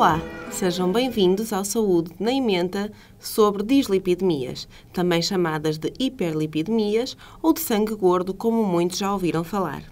Olá, sejam bem-vindos ao Saúde na Emenda sobre dislipidemias, também chamadas de hiperlipidemias ou de sangue gordo, como muitos já ouviram falar.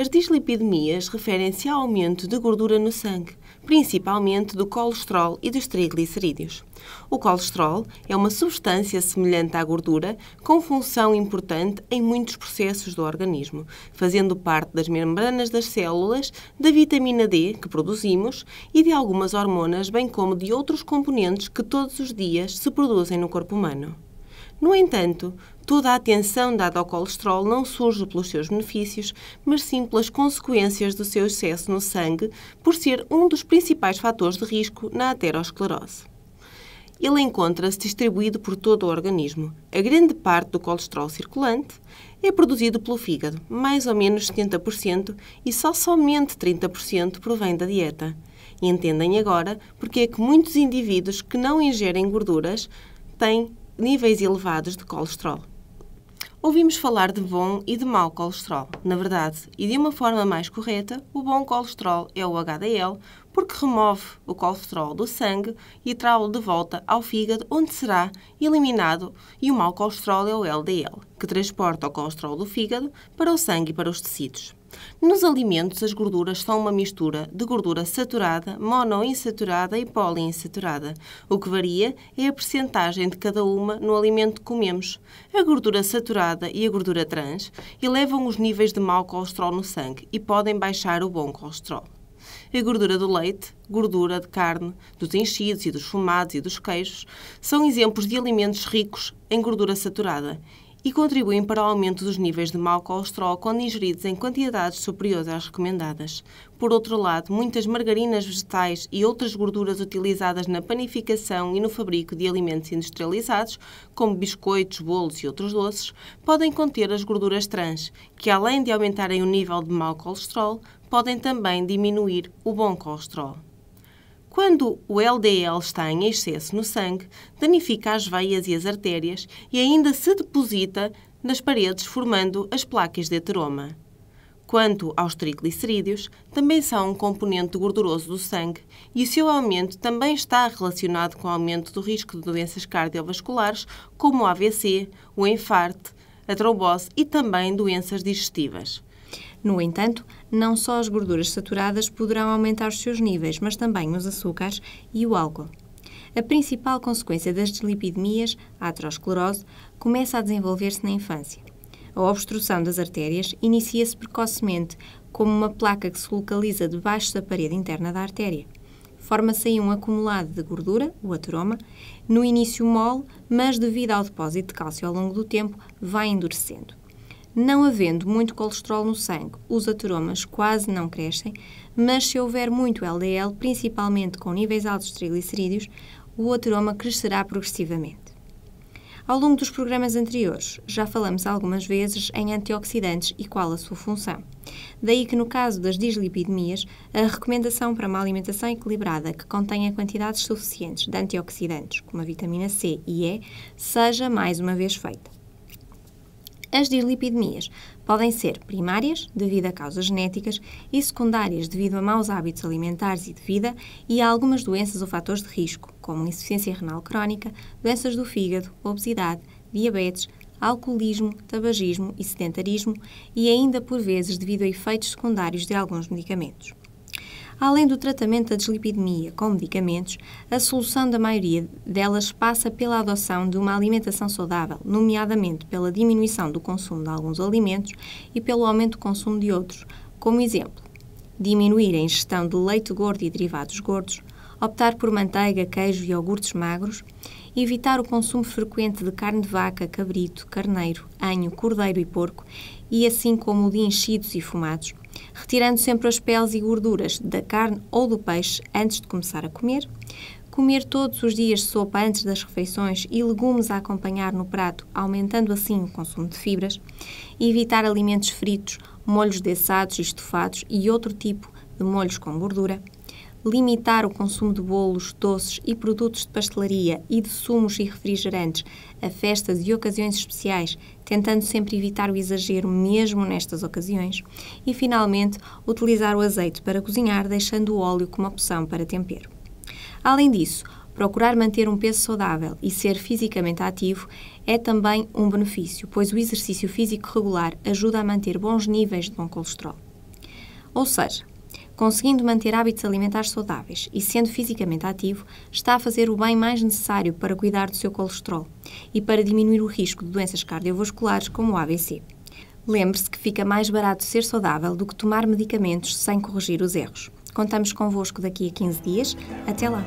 As dislipidemias referem-se ao aumento de gordura no sangue, principalmente do colesterol e dos triglicerídeos. O colesterol é uma substância semelhante à gordura, com função importante em muitos processos do organismo, fazendo parte das membranas das células, da vitamina D que produzimos e de algumas hormonas, bem como de outros componentes que todos os dias se produzem no corpo humano. No entanto, toda a atenção dada ao colesterol não surge pelos seus benefícios, mas sim pelas consequências do seu excesso no sangue, por ser um dos principais fatores de risco na aterosclerose. Ele encontra-se distribuído por todo o organismo. A grande parte do colesterol circulante é produzido pelo fígado, mais ou menos 70%, e só somente 30% provém da dieta. entendem agora porque é que muitos indivíduos que não ingerem gorduras têm níveis elevados de colesterol. Ouvimos falar de bom e de mau colesterol. Na verdade, e de uma forma mais correta, o bom colesterol é o HDL, porque remove o colesterol do sangue e traz lo de volta ao fígado, onde será eliminado, e o mau colesterol é o LDL, que transporta o colesterol do fígado para o sangue e para os tecidos. Nos alimentos, as gorduras são uma mistura de gordura saturada, monoinsaturada e poliinsaturada. O que varia é a percentagem de cada uma no alimento que comemos. A gordura saturada e a gordura trans elevam os níveis de mau colesterol no sangue e podem baixar o bom colesterol a gordura do leite, gordura de carne, dos enchidos e dos fumados e dos queijos, são exemplos de alimentos ricos em gordura saturada e contribuem para o aumento dos níveis de mau colesterol quando ingeridos em quantidades superiores às recomendadas. Por outro lado, muitas margarinas vegetais e outras gorduras utilizadas na panificação e no fabrico de alimentos industrializados, como biscoitos, bolos e outros doces, podem conter as gorduras trans, que além de aumentarem o nível de mau colesterol, podem também diminuir o bom colesterol. Quando o LDL está em excesso no sangue, danifica as veias e as artérias e ainda se deposita nas paredes, formando as placas de ateroma. Quanto aos triglicerídeos, também são um componente gorduroso do sangue e o seu aumento também está relacionado com o aumento do risco de doenças cardiovasculares, como o AVC, o infarto, a trombose e também doenças digestivas. No entanto, não só as gorduras saturadas poderão aumentar os seus níveis, mas também os açúcares e o álcool. A principal consequência das deslipidemias, a aterosclerose, começa a desenvolver-se na infância. A obstrução das artérias inicia-se precocemente, como uma placa que se localiza debaixo da parede interna da artéria. Forma-se aí um acumulado de gordura, o ateroma, no início mole, mas devido ao depósito de cálcio ao longo do tempo, vai endurecendo. Não havendo muito colesterol no sangue, os ateromas quase não crescem, mas se houver muito LDL, principalmente com níveis altos de triglicerídeos, o ateroma crescerá progressivamente. Ao longo dos programas anteriores, já falamos algumas vezes em antioxidantes e qual a sua função. Daí que, no caso das dislipidemias, a recomendação para uma alimentação equilibrada que contenha quantidades suficientes de antioxidantes, como a vitamina C e E, seja mais uma vez feita. As dislipidemias podem ser primárias, devido a causas genéticas, e secundárias, devido a maus hábitos alimentares e de vida, e a algumas doenças ou fatores de risco, como insuficiência renal crónica, doenças do fígado, obesidade, diabetes, alcoolismo, tabagismo e sedentarismo, e ainda por vezes devido a efeitos secundários de alguns medicamentos. Além do tratamento da deslipidemia com medicamentos, a solução da maioria delas passa pela adoção de uma alimentação saudável, nomeadamente pela diminuição do consumo de alguns alimentos e pelo aumento do consumo de outros, como exemplo, diminuir a ingestão de leite gordo e derivados gordos, optar por manteiga, queijo e iogurtes magros, evitar o consumo frequente de carne de vaca, cabrito, carneiro, anho, cordeiro e porco, e assim como de enchidos e fumados, retirando sempre as peles e gorduras da carne ou do peixe antes de começar a comer. Comer todos os dias sopa antes das refeições e legumes a acompanhar no prato, aumentando assim o consumo de fibras. Evitar alimentos fritos, molhos dessados e estofados e outro tipo de molhos com gordura limitar o consumo de bolos, doces e produtos de pastelaria e de sumos e refrigerantes a festas e ocasiões especiais, tentando sempre evitar o exagero mesmo nestas ocasiões, e finalmente utilizar o azeite para cozinhar, deixando o óleo como opção para tempero. Além disso, Procurar manter um peso saudável e ser fisicamente ativo é também um benefício, pois o exercício físico regular ajuda a manter bons níveis de bom colesterol. Ou seja, Conseguindo manter hábitos alimentares saudáveis e sendo fisicamente ativo, está a fazer o bem mais necessário para cuidar do seu colesterol e para diminuir o risco de doenças cardiovasculares como o AVC. Lembre-se que fica mais barato ser saudável do que tomar medicamentos sem corrigir os erros. Contamos convosco daqui a 15 dias. Até lá!